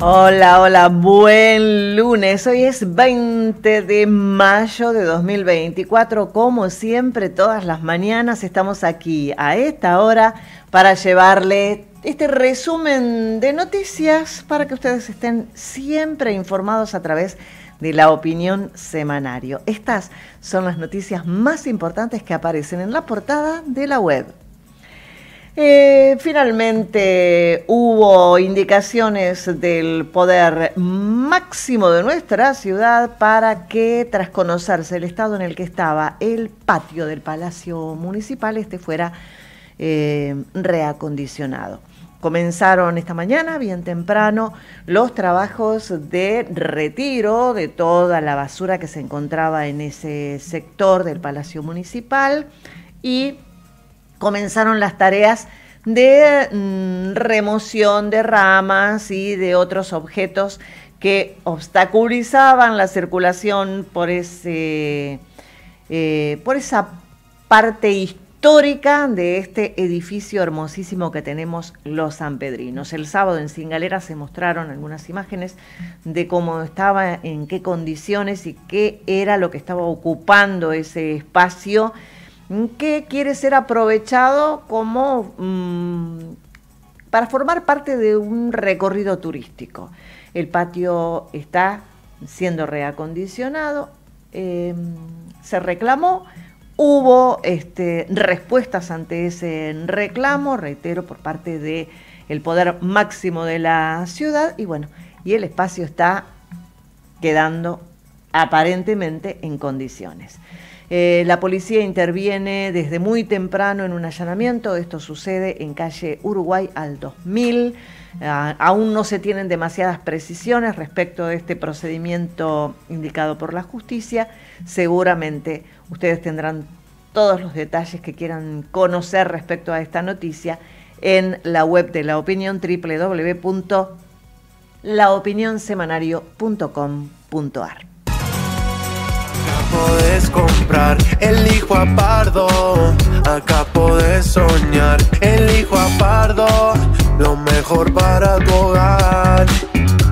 Hola, hola, buen lunes. Hoy es 20 de mayo de 2024. Como siempre, todas las mañanas estamos aquí a esta hora para llevarle este resumen de noticias para que ustedes estén siempre informados a través de la opinión semanario. Estas son las noticias más importantes que aparecen en la portada de la web eh, finalmente hubo indicaciones del poder máximo de nuestra ciudad para que, tras conocerse el estado en el que estaba el patio del Palacio Municipal, este fuera eh, reacondicionado. Comenzaron esta mañana, bien temprano, los trabajos de retiro de toda la basura que se encontraba en ese sector del Palacio Municipal y comenzaron las tareas de mm, remoción de ramas y de otros objetos que obstaculizaban la circulación por, ese, eh, por esa parte histórica de este edificio hermosísimo que tenemos los sanpedrinos. El sábado en Cingalera se mostraron algunas imágenes de cómo estaba, en qué condiciones y qué era lo que estaba ocupando ese espacio que quiere ser aprovechado como mm, para formar parte de un recorrido turístico. El patio está siendo reacondicionado, em, se reclamó, hubo este, respuestas ante ese reclamo, reitero, por parte del poder máximo de la ciudad, y bueno, y el espacio está quedando aparentemente en condiciones. Eh, la policía interviene desde muy temprano en un allanamiento. Esto sucede en calle Uruguay al 2000. Ah, aún no se tienen demasiadas precisiones respecto de este procedimiento indicado por la justicia. Seguramente ustedes tendrán todos los detalles que quieran conocer respecto a esta noticia en la web de la opinión www.laopinionsemanario.com.ar. Acá podés comprar, elijo a pardo, acá podés soñar, elijo a pardo, lo mejor para tu hogar.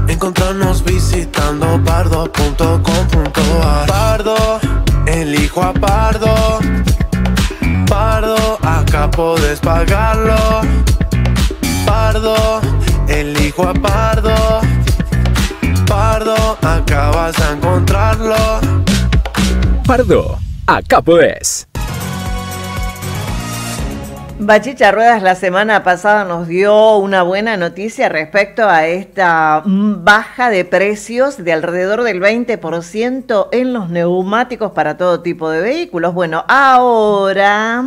Encontrarnos visitando pardo.com.ar Pardo, elijo a pardo, pardo, acá podés pagarlo. Pardo, elijo a pardo, pardo, acá vas a encontrarlo. Pardo, acá Capo Bachicha Ruedas la semana pasada nos dio una buena noticia respecto a esta baja de precios de alrededor del 20% en los neumáticos para todo tipo de vehículos. Bueno, ahora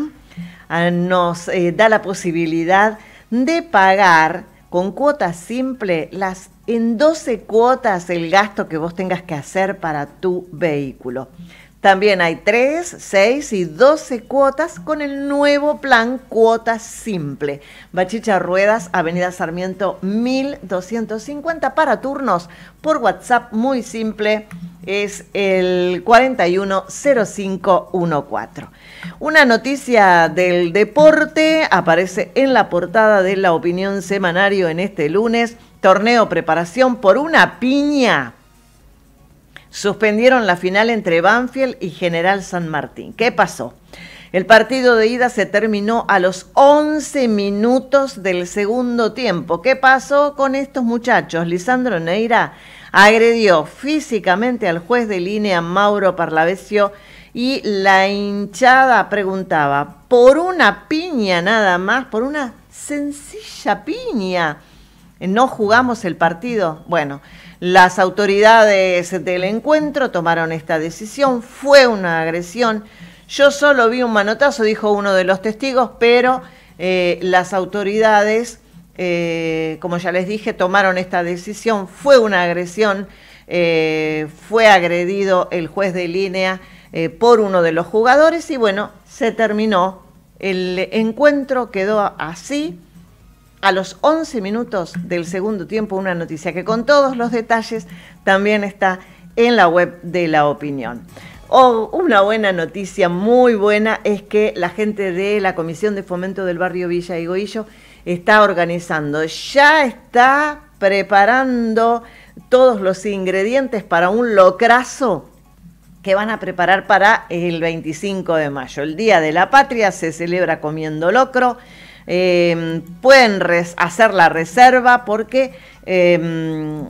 ah, nos eh, da la posibilidad de pagar con cuotas simple las en 12 cuotas el gasto que vos tengas que hacer para tu vehículo. También hay 3, 6 y 12 cuotas con el nuevo plan Cuota Simple. Bachicha Ruedas, Avenida Sarmiento 1250 para turnos por WhatsApp muy simple. Es el 410514. Una noticia del deporte aparece en la portada de la opinión semanario en este lunes. Torneo preparación por una piña suspendieron la final entre Banfield y General San Martín. ¿Qué pasó? El partido de ida se terminó a los 11 minutos del segundo tiempo. ¿Qué pasó con estos muchachos? Lisandro Neira agredió físicamente al juez de línea Mauro Parlavesio y la hinchada preguntaba, por una piña nada más, por una sencilla piña, no jugamos el partido. Bueno, las autoridades del encuentro tomaron esta decisión, fue una agresión. Yo solo vi un manotazo, dijo uno de los testigos, pero eh, las autoridades, eh, como ya les dije, tomaron esta decisión, fue una agresión, eh, fue agredido el juez de línea por uno de los jugadores y bueno, se terminó. El encuentro quedó así a los 11 minutos del segundo tiempo una noticia que con todos los detalles también está en la web de la opinión. Oh, una buena noticia, muy buena, es que la gente de la Comisión de Fomento del Barrio Villa Higoillo está organizando, ya está preparando todos los ingredientes para un locrazo que van a preparar para el 25 de mayo. El Día de la Patria se celebra comiendo locro. Em, pueden hacer la reserva porque em,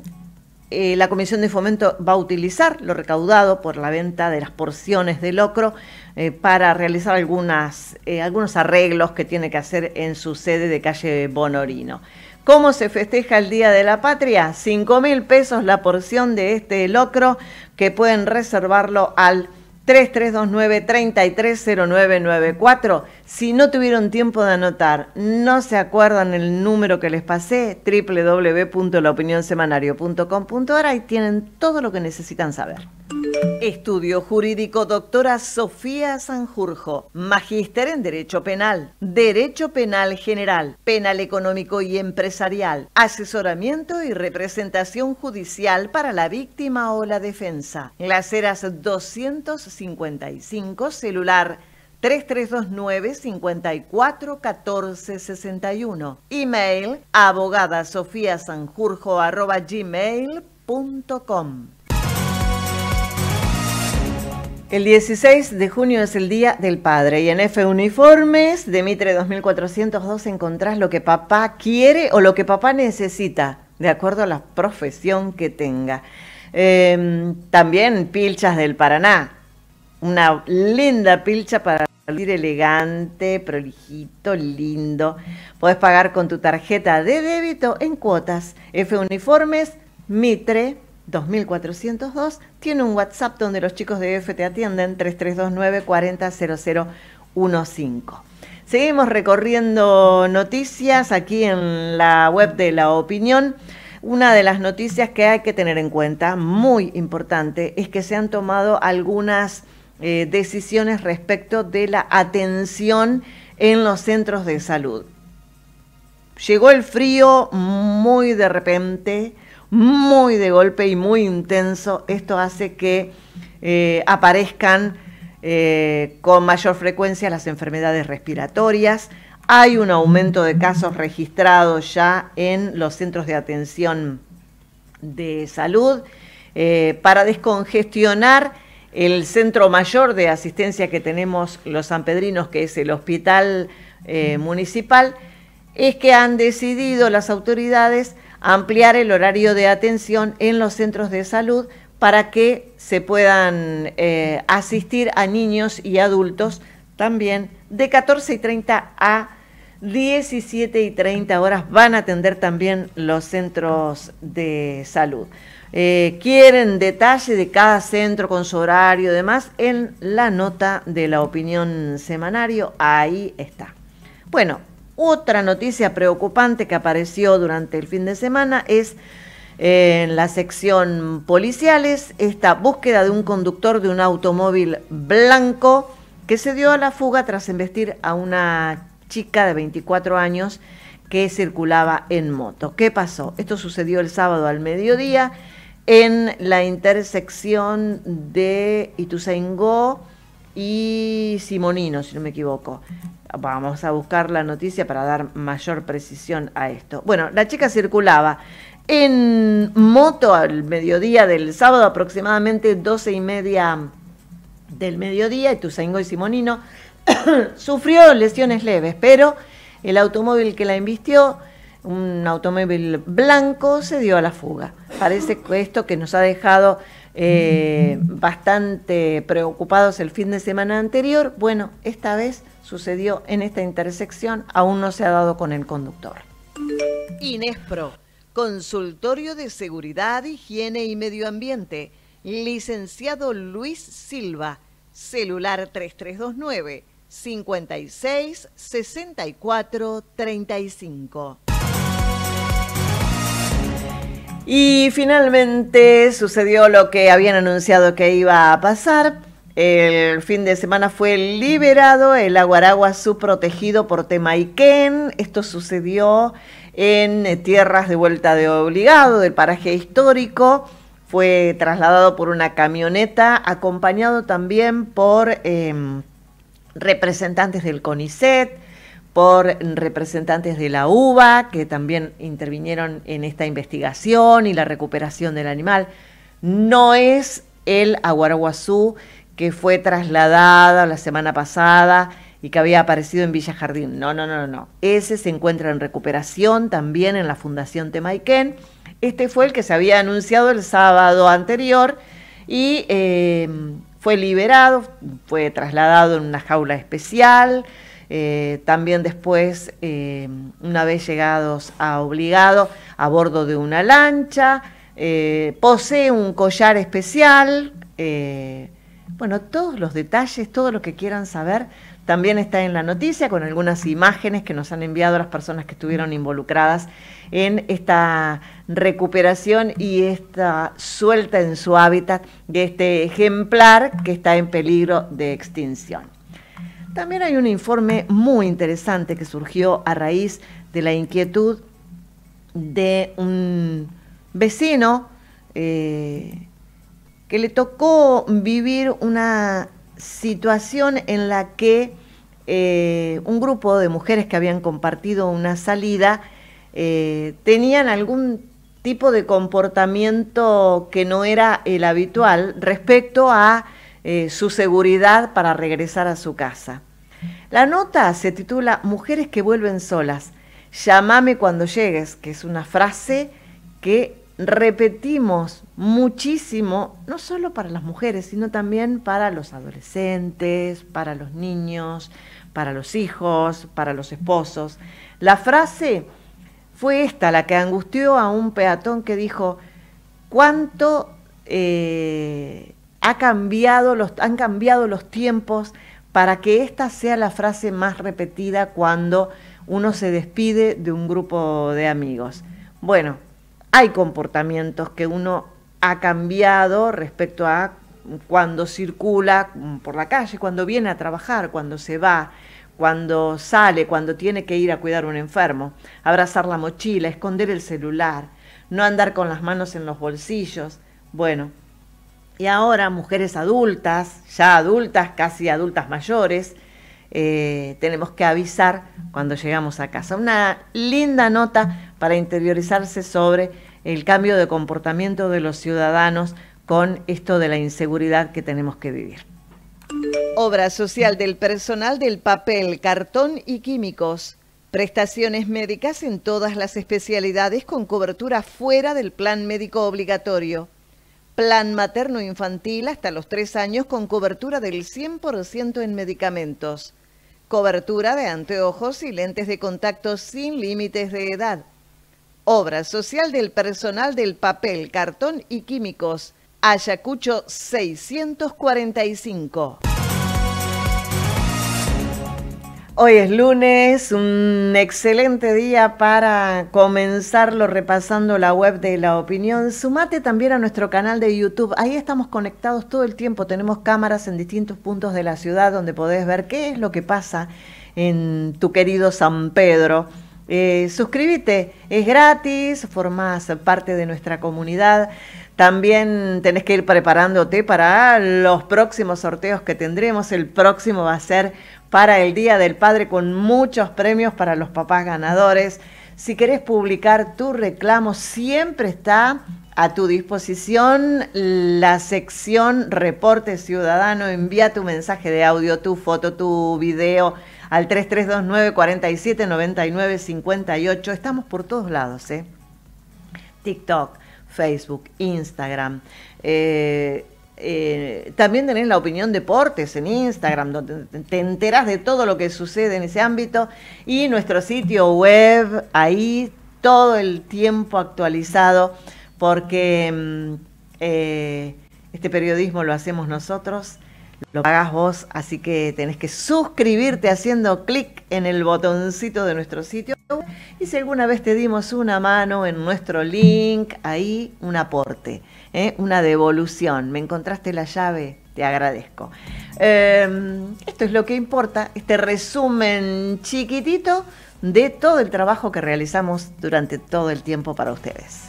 eh, la Comisión de Fomento va a utilizar lo recaudado por la venta de las porciones de locro eh, para realizar eh, algunos arreglos que tiene que hacer en su sede de calle Bonorino. ¿Cómo se festeja el Día de la Patria? 5 mil pesos la porción de este locro que pueden reservarlo al 3329-330994. Si no tuvieron tiempo de anotar, no se acuerdan el número que les pasé, www.laopinionsemanario.com.ar y tienen todo lo que necesitan saber. Estudio Jurídico Doctora Sofía Sanjurjo, Magíster en Derecho Penal, Derecho Penal General, Penal Económico y Empresarial, Asesoramiento y Representación Judicial para la Víctima o la Defensa. Las 255, celular 3329-541461. Email abogadasofiasanjurjo.gmail.com el 16 de junio es el Día del Padre y en F Uniformes de Mitre 2402 encontrás lo que papá quiere o lo que papá necesita, de acuerdo a la profesión que tenga. Em, también pilchas del Paraná, una linda pilcha para salir elegante, prolijito, lindo. Podés pagar con tu tarjeta de débito en cuotas. F Uniformes, Mitre 2402 tiene un WhatsApp donde los chicos de EF atienden 3329 400015. Seguimos recorriendo noticias aquí en la web de la opinión. Una de las noticias que hay que tener en cuenta, muy importante, es que se han tomado algunas eh, decisiones respecto de la atención en los centros de salud. Llegó el frío muy de repente, muy de golpe y muy intenso, esto hace que eh, aparezcan eh, con mayor frecuencia las enfermedades respiratorias. Hay un aumento de casos registrados ya en los centros de atención de salud eh, para descongestionar el centro mayor de asistencia que tenemos los sanpedrinos, que es el hospital municipal, es que han decidido las autoridades ampliar el horario de atención en los centros de salud para que se puedan eh, asistir a niños y adultos también de 14 y 30 a 17 y 30 horas van a atender también los centros de salud. Eh, quieren detalle de cada centro con su horario y demás en la nota de la opinión semanario. Ahí está. Bueno, otra noticia preocupante que apareció durante el fin de semana es en la sección policiales esta búsqueda de un conductor de un automóvil blanco que se dio a la fuga tras embestir a una chica de 24 años que circulaba en moto. ¿Qué pasó? Esto sucedió el sábado al mediodía en la intersección de Ituzaingó y Simonino, si no me equivoco. Vamos a buscar la noticia para dar mayor precisión a esto. Bueno, la chica circulaba en moto al mediodía del sábado, aproximadamente 12 y media del mediodía, y Tusaingo y Simonino, sufrió lesiones leves, pero el automóvil que la invistió un automóvil blanco, se dio a la fuga. Parece esto que nos ha dejado eh, bastante preocupados el fin de semana anterior. Bueno, esta vez sucedió en esta intersección, aún no se ha dado con el conductor. Inespro, Consultorio de Seguridad, Higiene y Medio Ambiente, licenciado Luis Silva, celular 3329. 56 64 35 y finalmente sucedió lo que habían anunciado que iba a pasar. El fin de semana fue liberado el Aguaragua protegido por Temayquén, Esto sucedió en tierras de vuelta de obligado del paraje histórico. Fue trasladado por una camioneta, acompañado también por em, representantes del CONICET, por representantes de la UBA, que también intervinieron en esta investigación y la recuperación del animal. No es el aguaraguazú que fue trasladado la semana pasada y que había aparecido en Villa Jardín. No, no, no, no. Ese se encuentra en recuperación también en la Fundación Temaiken. Este fue el que se había anunciado el sábado anterior y eh, fue liberado, fue trasladado en una jaula especial eh, también después, eh, una vez llegados a Obligado, a bordo de una lancha, eh, posee un collar especial. bueno, todos los detalles, todo lo que quieran saber, también está en la noticia con algunas imágenes que nos han enviado las personas que estuvieron involucradas en esta recuperación y esta suelta en su hábitat de este ejemplar que está en peligro de extinción. También hay un informe muy interesante que surgió a raíz de la inquietud de un vecino eh, que le tocó vivir una situación en la que eh, un grupo de mujeres que habían compartido una salida eh, tenían algún tipo de comportamiento que no era el habitual respecto a eh, su seguridad para regresar a su casa. La nota se titula Mujeres que vuelven solas. Llámame cuando llegues, que es una frase que repetimos muchísimo, no solo para las mujeres, sino también para los adolescentes, para los niños, para los hijos, para los esposos. La frase fue esta, la que angustió a un peatón que dijo, ¿cuánto eh, cambiado los, han cambiado los tiempos para que esta sea la frase más repetida cuando uno se despide de un grupo de amigos. Bueno, hay comportamientos que uno ha cambiado respecto a cuando circula mm, por la calle, cuando viene a trabajar, cuando se va, cuando sale, cuando tiene que ir a cuidar a un enfermo, abrazar la mochila, esconder el celular, no andar con las manos en los bolsillos. Bueno, y ahora mujeres adultas, ya adultas, casi adultas mayores, eh, tenemos que avisar cuando llegamos a casa. Una linda nota para interiorizarse sobre el cambio de comportamiento de los ciudadanos con esto de la inseguridad que tenemos que vivir. Obra social del personal del papel, cartón y químicos. Prestaciones médicas en todas las especialidades con cobertura fuera del plan médico obligatorio. Plan materno infantil hasta los tres años con cobertura del 100% en medicamentos. Cobertura de anteojos y lentes de contacto sin límites de edad. Obra social del personal del papel, cartón y químicos. Ayacucho 645. Hoy es lunes, un excelente día para comenzarlo repasando la web de la opinión. Sumate también a nuestro canal de YouTube. Ahí estamos conectados todo el tiempo. Tenemos cámaras en distintos puntos de la ciudad donde podés ver qué es lo que pasa en tu querido San Pedro. Eh, suscríbete, es gratis, formás parte de nuestra comunidad. También tenés que ir preparándote para los próximos sorteos que tendremos. El próximo va a ser para el Día del Padre con muchos premios para los papás ganadores. Si querés publicar tu reclamo, siempre está a tu disposición la sección Reporte Ciudadano. Envía tu mensaje de audio, tu foto, tu video al 3329 47 Estamos por todos lados, ¿eh? TikTok, Facebook, Instagram. Eh, eh, también tenés la opinión deportes en Instagram, donde te enterás de todo lo que sucede en ese ámbito. Y nuestro sitio web, ahí todo el tiempo actualizado, porque mm, eh, este periodismo lo hacemos nosotros, lo pagás vos, así que tenés que suscribirte haciendo clic en el botoncito de nuestro sitio y si alguna vez te dimos una mano en nuestro link, ahí un aporte, ¿eh? una devolución. Me encontraste la llave, te agradezco. Em, esto es lo que importa, este resumen chiquitito de todo el trabajo que realizamos durante todo el tiempo para ustedes.